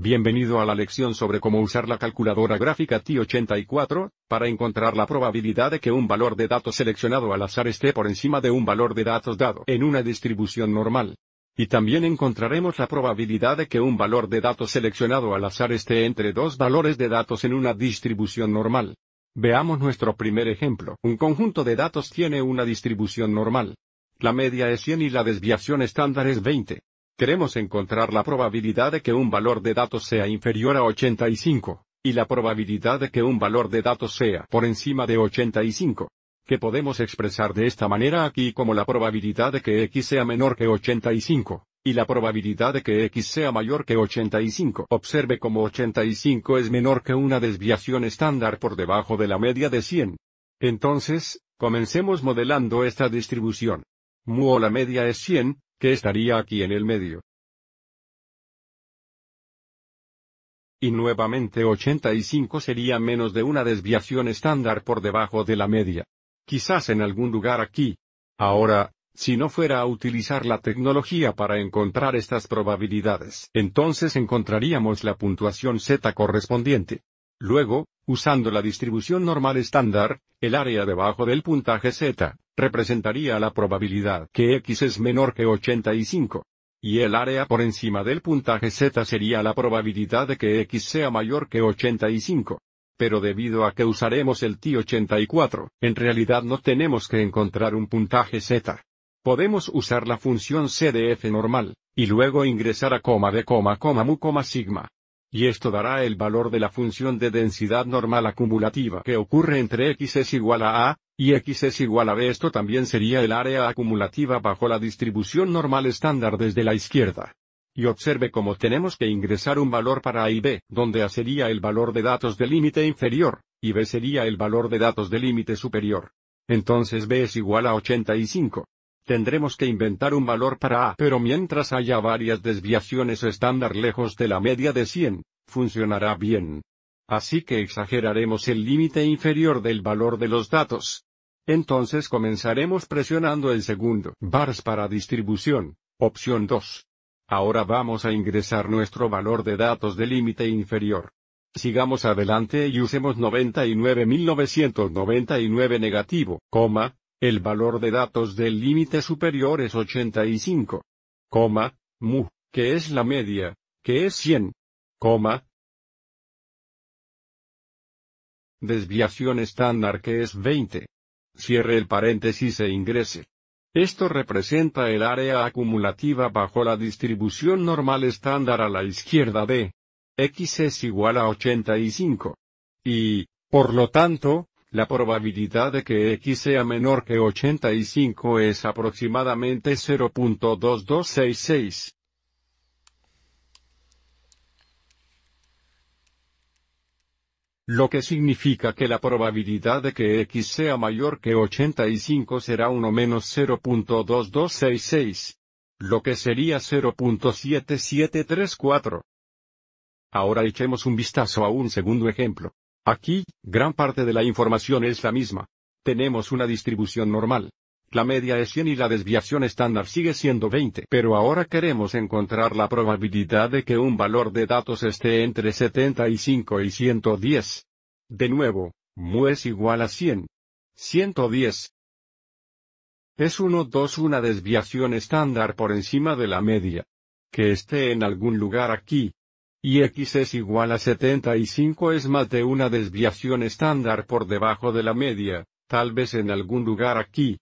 Bienvenido a la lección sobre cómo usar la calculadora gráfica TI84, para encontrar la probabilidad de que un valor de datos seleccionado al azar esté por encima de un valor de datos dado en una distribución normal. Y también encontraremos la probabilidad de que un valor de datos seleccionado al azar esté entre dos valores de datos en una distribución normal. Veamos nuestro primer ejemplo. Un conjunto de datos tiene una distribución normal. La media es 100 y la desviación estándar es 20. Queremos encontrar la probabilidad de que un valor de datos sea inferior a 85, y la probabilidad de que un valor de datos sea por encima de 85, que podemos expresar de esta manera aquí como la probabilidad de que x sea menor que 85, y la probabilidad de que x sea mayor que 85. Observe como 85 es menor que una desviación estándar por debajo de la media de 100. Entonces, comencemos modelando esta distribución. Mu o la media es 100, que estaría aquí en el medio. Y nuevamente 85 sería menos de una desviación estándar por debajo de la media. Quizás en algún lugar aquí. Ahora, si no fuera a utilizar la tecnología para encontrar estas probabilidades, entonces encontraríamos la puntuación Z correspondiente. Luego, usando la distribución normal estándar, el área debajo del puntaje z representaría la probabilidad que x es menor que 85. Y el área por encima del puntaje z sería la probabilidad de que x sea mayor que 85 pero debido a que usaremos el T84, en realidad no tenemos que encontrar un puntaje Z. Podemos usar la función CDF normal, y luego ingresar a coma de coma coma mu coma sigma. Y esto dará el valor de la función de densidad normal acumulativa que ocurre entre x es igual a a, y x es igual a b. Esto también sería el área acumulativa bajo la distribución normal estándar desde la izquierda. Y observe cómo tenemos que ingresar un valor para a y b, donde a sería el valor de datos de límite inferior, y b sería el valor de datos de límite superior. Entonces b es igual a 85 tendremos que inventar un valor para A. Pero mientras haya varias desviaciones estándar lejos de la media de 100, funcionará bien. Así que exageraremos el límite inferior del valor de los datos. Entonces comenzaremos presionando el segundo bars para distribución, opción 2. Ahora vamos a ingresar nuestro valor de datos de límite inferior. Sigamos adelante y usemos 99.999 negativo, coma, el valor de datos del límite superior es 85. mu, que es la media, que es 100. Desviación estándar que es 20. Cierre el paréntesis e ingrese. Esto representa el área acumulativa bajo la distribución normal estándar a la izquierda de x es igual a 85. Y, por lo tanto, la probabilidad de que x sea menor que 85 es aproximadamente 0.2266. Lo que significa que la probabilidad de que x sea mayor que 85 será 1 menos 0.2266. Lo que sería 0.7734. Ahora echemos un vistazo a un segundo ejemplo. Aquí, gran parte de la información es la misma. Tenemos una distribución normal. La media es 100 y la desviación estándar sigue siendo 20. Pero ahora queremos encontrar la probabilidad de que un valor de datos esté entre 75 y 110. De nuevo, mu es igual a 100. 110. Es 1 2 una desviación estándar por encima de la media. Que esté en algún lugar aquí, y x es igual a 75 es más de una desviación estándar por debajo de la media, tal vez en algún lugar aquí.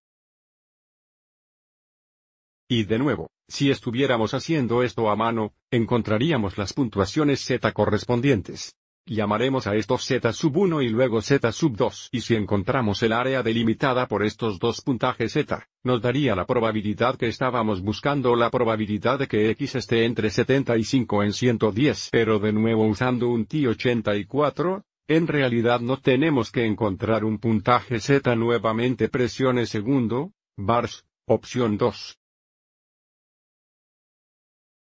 Y de nuevo, si estuviéramos haciendo esto a mano, encontraríamos las puntuaciones z correspondientes. Llamaremos a estos z sub 1 y luego z sub 2 y si encontramos el área delimitada por estos dos puntajes z, nos daría la probabilidad que estábamos buscando la probabilidad de que x esté entre 75 en 110 pero de nuevo usando un t 84, en realidad no tenemos que encontrar un puntaje z nuevamente presione segundo, bars, opción 2.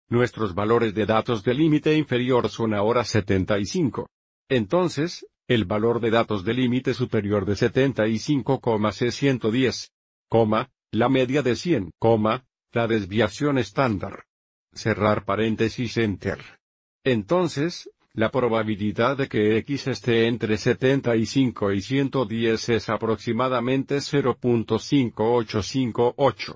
Nuestros valores de datos de límite inferior son ahora 75. Entonces, el valor de datos de límite superior de es 110 la media de 100, la desviación estándar. Cerrar paréntesis enter. Entonces, la probabilidad de que x esté entre 75 y 110 es aproximadamente 0.5858.